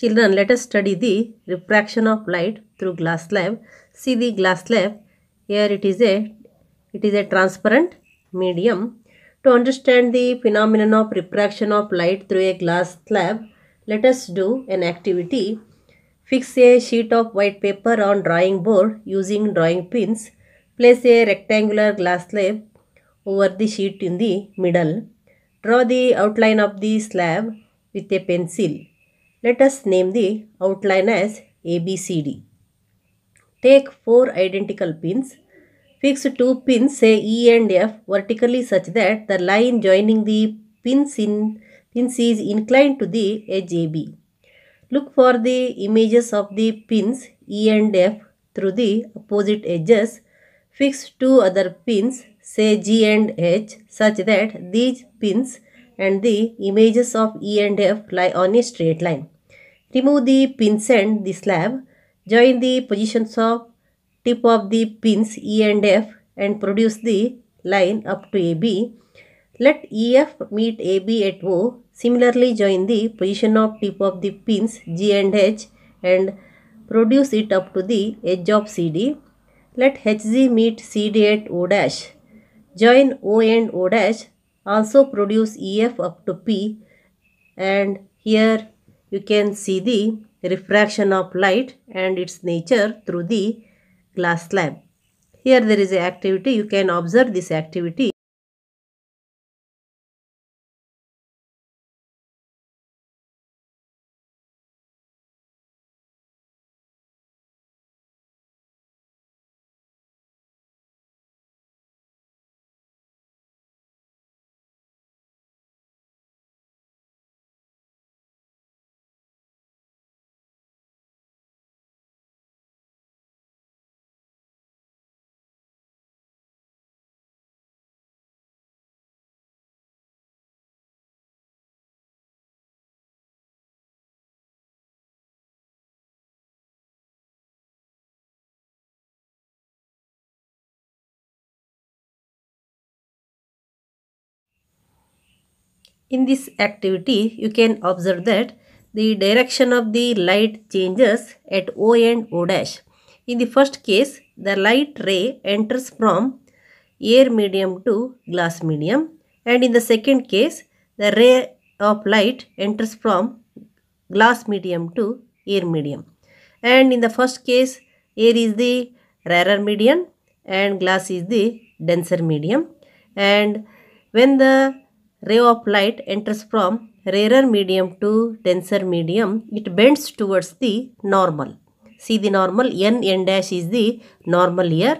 Children, let us study the refraction of light through glass slab. See the glass slab. Here it is a it is a transparent medium. To understand the phenomenon of refraction of light through a glass slab, let us do an activity. Fix a sheet of white paper on drawing board using drawing pins. Place a rectangular glass slab over the sheet in the middle. Draw the outline of the slab with a pencil. Let us name the outline as ABCD. Take 4 identical pins. Fix 2 pins say E and F vertically such that the line joining the pins, in, pins is inclined to the edge AB. Look for the images of the pins E and F through the opposite edges. Fix two other pins say G and H such that these pins and the images of E and F lie on a straight line. Remove the pins and the slab. Join the positions of tip of the pins E and F and produce the line up to AB. Let EF meet AB at O. Similarly, join the position of tip of the pins G and H and produce it up to the edge of CD. Let HZ meet CD at O dash. Join O and O dash. Also produce EF up to P and here you can see the refraction of light and its nature through the glass slab. Here there is activity. You can observe this activity In this activity, you can observe that the direction of the light changes at O and O dash. In the first case, the light ray enters from air medium to glass medium and in the second case, the ray of light enters from glass medium to air medium. And in the first case, air is the rarer medium and glass is the denser medium. And when the ray of light enters from rarer medium to denser medium, it bends towards the normal. See the normal, n, n dash is the normal here.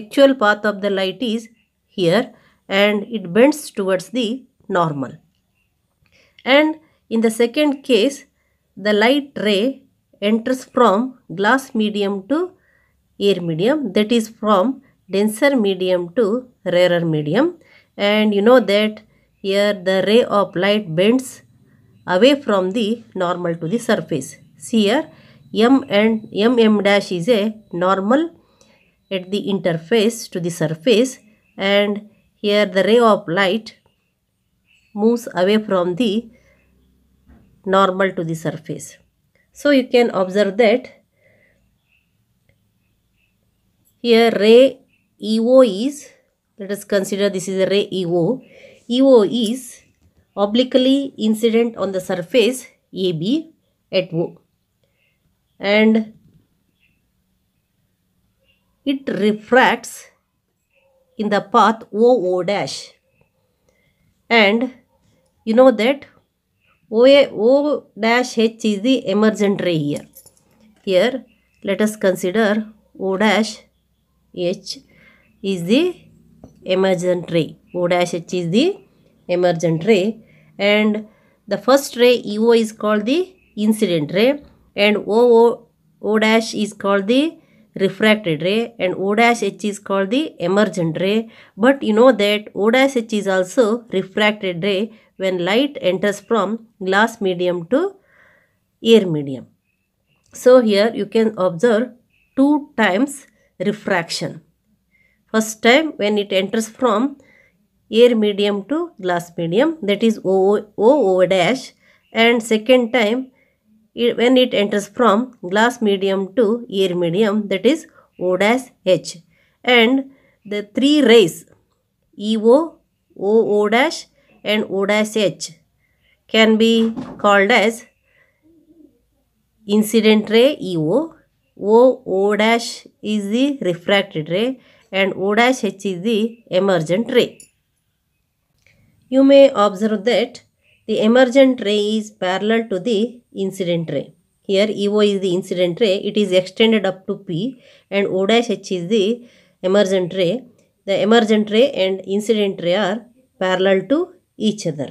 Actual path of the light is here and it bends towards the normal. And in the second case, the light ray enters from glass medium to air medium that is from denser medium to rarer medium and you know that here the ray of light bends away from the normal to the surface. See here M and MM dash is a normal at the interface to the surface and here the ray of light moves away from the normal to the surface. So you can observe that here ray EO is let us consider this is a ray EO EO is obliquely incident on the surface AB at O and it refracts in the path OO dash and you know that OA, O dash H is the emergent ray here. Here let us consider O dash H is the emergent ray. O dash H is the emergent ray and the first ray EO is called the incident ray and O O dash is called the refracted ray and O dash H is called the emergent ray. But you know that O dash H is also refracted ray when light enters from glass medium to air medium. So here you can observe two times refraction. First time when it enters from air medium to glass medium that is O, o over dash and second time it, when it enters from glass medium to air medium that is O dash H and the three rays EO, OO dash and O dash H can be called as incident ray EO, O, dash is the refracted ray and O dash H is the emergent ray. You may observe that the emergent ray is parallel to the incident ray. Here EO is the incident ray, it is extended up to P and O dash H is the emergent ray. The emergent ray and incident ray are parallel to each other.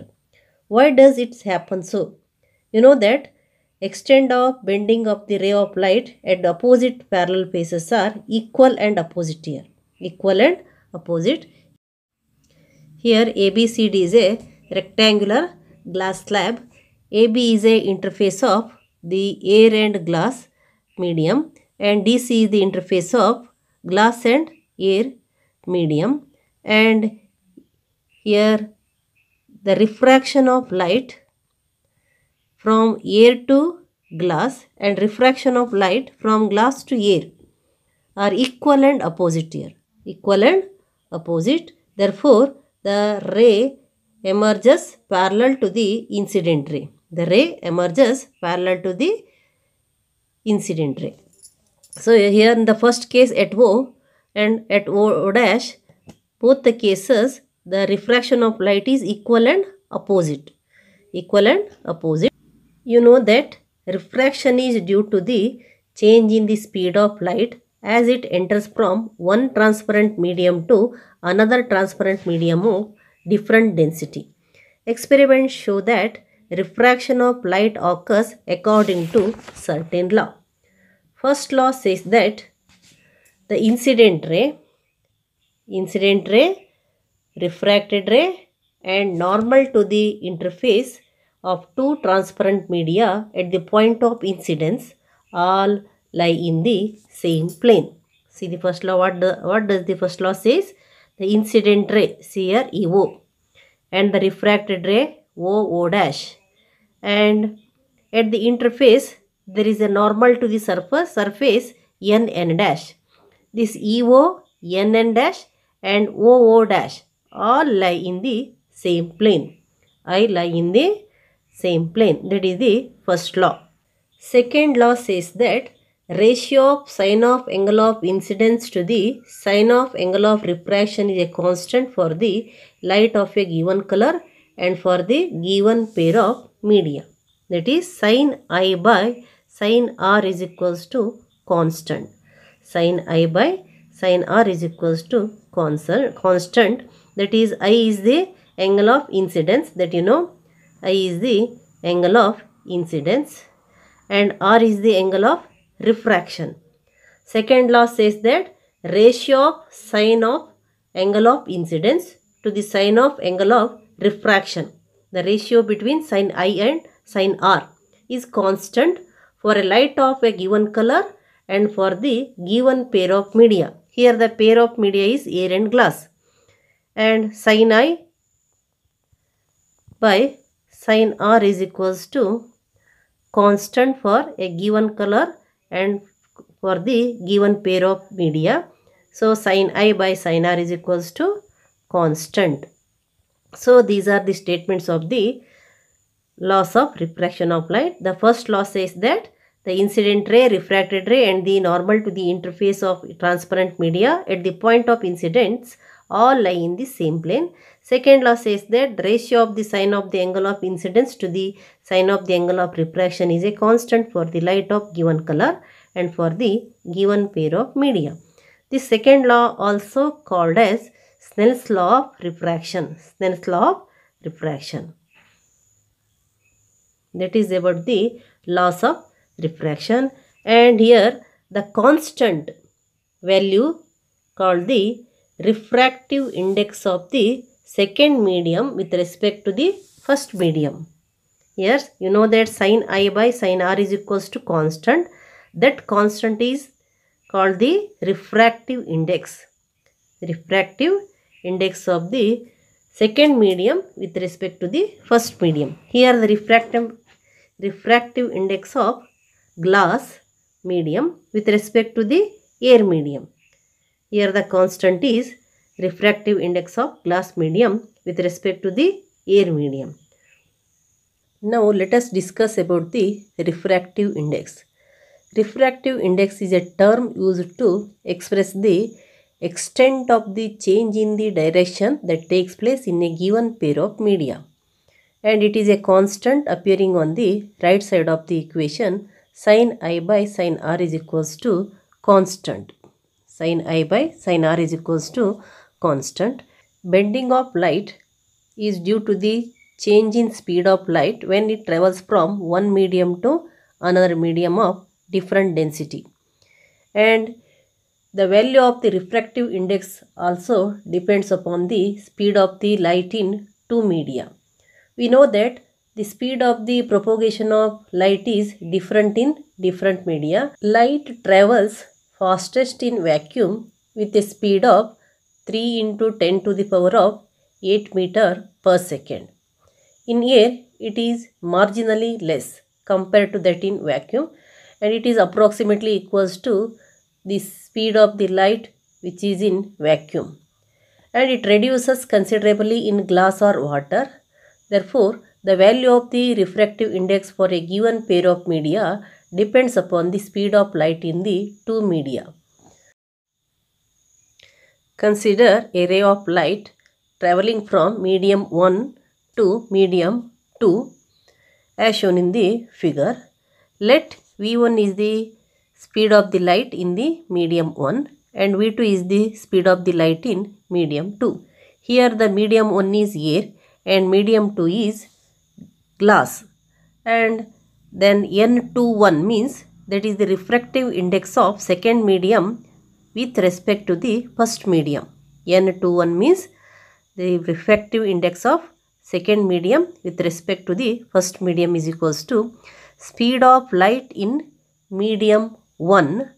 Why does it happen so? You know that extent of bending of the ray of light at opposite parallel faces are equal and opposite here. Equal and opposite here ABCD is a rectangular glass slab. AB is a interface of the air and glass medium and DC is the interface of glass and air medium and here the refraction of light from air to glass and refraction of light from glass to air are equal and opposite here. Equal and opposite. Therefore, the ray emerges parallel to the incident ray. The ray emerges parallel to the incident ray. So here in the first case at O and at O dash, both the cases the refraction of light is equal and opposite. Equal and opposite. You know that refraction is due to the change in the speed of light as it enters from one transparent medium to another transparent medium of different density. Experiments show that refraction of light occurs according to certain law. First law says that the incident ray, incident ray, refracted ray and normal to the interface of two transparent media at the point of incidence all lie in the same plane. See the first law, what, the, what does the first law says? The incident ray, CR here EO and the refracted ray OO dash and at the interface there is a normal to the surface surface NN dash. This EO, NN dash and OO dash all lie in the same plane. I lie in the same plane. That is the first law. Second law says that Ratio of sine of angle of incidence to the sine of angle of refraction is a constant for the light of a given color and for the given pair of media. That is sine i by sine r is equals to constant. Sine i by sine r is equals to constant. That is i is the angle of incidence that you know i is the angle of incidence and r is the angle of refraction. Second law says that ratio of sine of angle of incidence to the sine of angle of refraction. The ratio between sine i and sine r is constant for a light of a given color and for the given pair of media. Here the pair of media is air and glass. And sine i by sine r is equals to constant for a given color and for the given pair of media. So sin i by sin r is equals to constant. So these are the statements of the laws of refraction of light. The first law says that the incident ray, refracted ray and the normal to the interface of transparent media at the point of incidence all lie in the same plane. Second law says that the ratio of the sine of the angle of incidence to the sine of the angle of refraction is a constant for the light of given color and for the given pair of media. The second law also called as Snell's law of refraction. Snell's law of refraction. That is about the laws of refraction and here the constant value called the refractive index of the second medium with respect to the first medium. Yes, you know that sin i by sin r is equals to constant. That constant is called the refractive index. Refractive index of the second medium with respect to the first medium. Here the refractive, refractive index of glass medium with respect to the air medium. Here the constant is refractive index of glass medium with respect to the air medium. Now let us discuss about the refractive index. Refractive index is a term used to express the extent of the change in the direction that takes place in a given pair of media. And it is a constant appearing on the right side of the equation sin i by sin r is equals to constant sin i by sin r is equals to constant. Bending of light is due to the change in speed of light when it travels from one medium to another medium of different density. And the value of the refractive index also depends upon the speed of the light in two media. We know that the speed of the propagation of light is different in different media. Light travels fastest in vacuum with a speed of 3 into 10 to the power of 8 meter per second. In air, it is marginally less compared to that in vacuum and it is approximately equals to the speed of the light which is in vacuum and it reduces considerably in glass or water. Therefore, the value of the refractive index for a given pair of media depends upon the speed of light in the two media. Consider a ray of light traveling from medium 1 to medium 2 as shown in the figure. Let V1 is the speed of the light in the medium 1 and V2 is the speed of the light in medium 2. Here the medium 1 is air and medium 2 is glass and then N21 means that is the refractive index of second medium with respect to the first medium. N21 means the refractive index of second medium with respect to the first medium is equals to speed of light in medium 1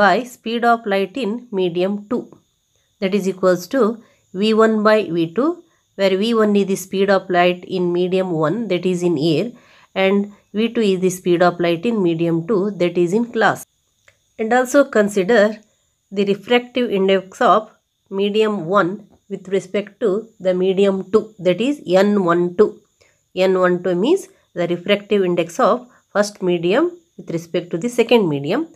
by speed of light in medium 2 that is equals to V1 by V2 where V1 is the speed of light in medium 1 that is in air and V2 is the speed of light in medium 2 that is in glass. And also consider the refractive index of medium 1 with respect to the medium 2 that is N12. N12 means the refractive index of first medium with respect to the second medium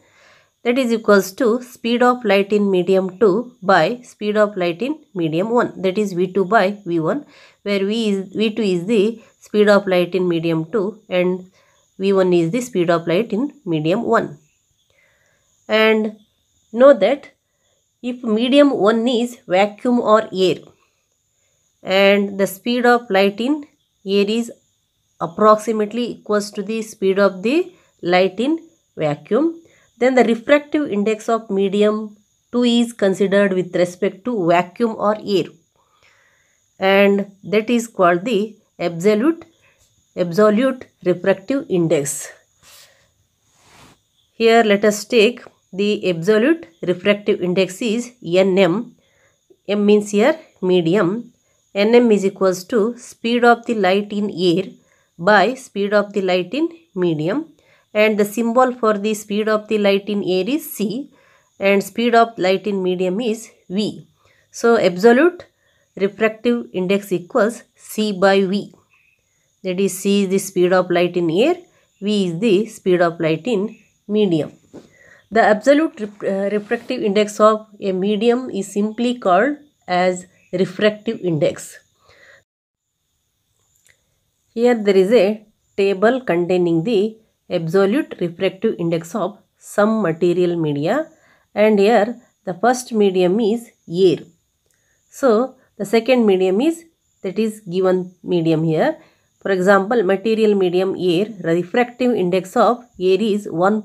that is equals to speed of light in medium 2 by speed of light in medium 1 that is V2 by V1 where V is, V2 is the speed of light in medium 2 and V1 is the speed of light in medium 1. And Know that if medium 1 is vacuum or air and the speed of light in air is approximately equals to the speed of the light in vacuum then the refractive index of medium 2 is considered with respect to vacuum or air and that is called the absolute absolute refractive index here let us take the absolute refractive index is nm. m means here medium. nm is equals to speed of the light in air by speed of the light in medium and the symbol for the speed of the light in air is c and speed of light in medium is v. So absolute refractive index equals c by v. That is c is the speed of light in air, v is the speed of light in medium. The absolute rep uh, refractive index of a medium is simply called as refractive index. Here there is a table containing the absolute refractive index of some material media and here the first medium is air. So the second medium is that is given medium here. For example material medium air the refractive index of air is 1.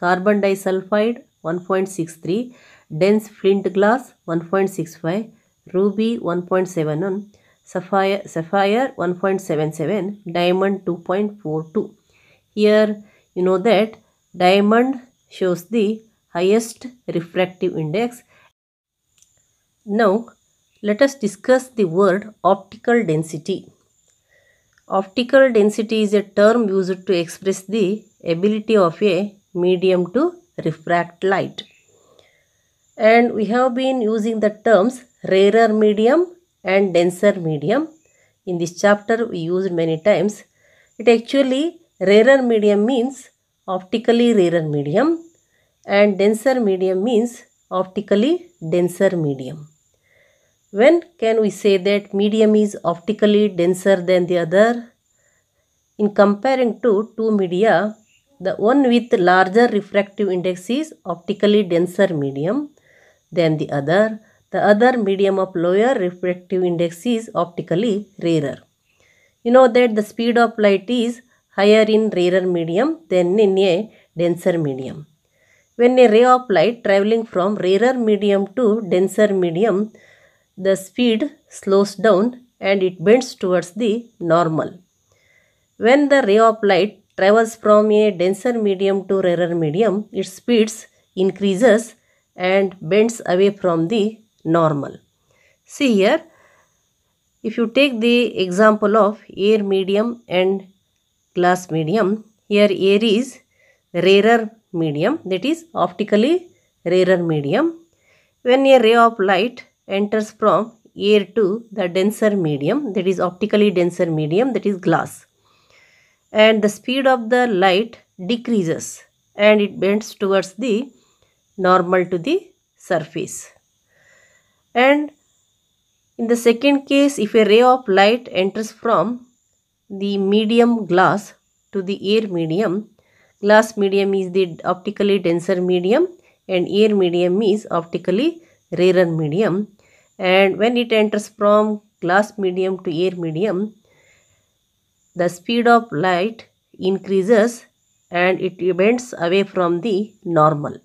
Carbon disulfide, one point six three. Dense flint glass, one point six five. Ruby, one point seven one. sapphire sapphire 1.77 diamond 2.42 here you know that diamond shows the highest refractive index now let us discuss the word optical density optical density is a term used to express the ability of a medium to refract light. And we have been using the terms rarer medium and denser medium. In this chapter we used many times. It actually rarer medium means optically rarer medium and denser medium means optically denser medium. When can we say that medium is optically denser than the other? In comparing to two media, the one with larger refractive index is optically denser medium than the other. The other medium of lower refractive index is optically rarer. You know that the speed of light is higher in rarer medium than in a denser medium. When a ray of light traveling from rarer medium to denser medium, the speed slows down and it bends towards the normal. When the ray of light travels from a denser medium to rarer medium, its speeds increases and bends away from the normal. See here, if you take the example of air medium and glass medium, here air is rarer medium that is optically rarer medium. When a ray of light enters from air to the denser medium that is optically denser medium that is glass and the speed of the light decreases and it bends towards the normal to the surface. And in the second case, if a ray of light enters from the medium glass to the air medium, glass medium is the optically denser medium and air medium is optically rarer medium. And when it enters from glass medium to air medium, the speed of light increases and it bends away from the normal.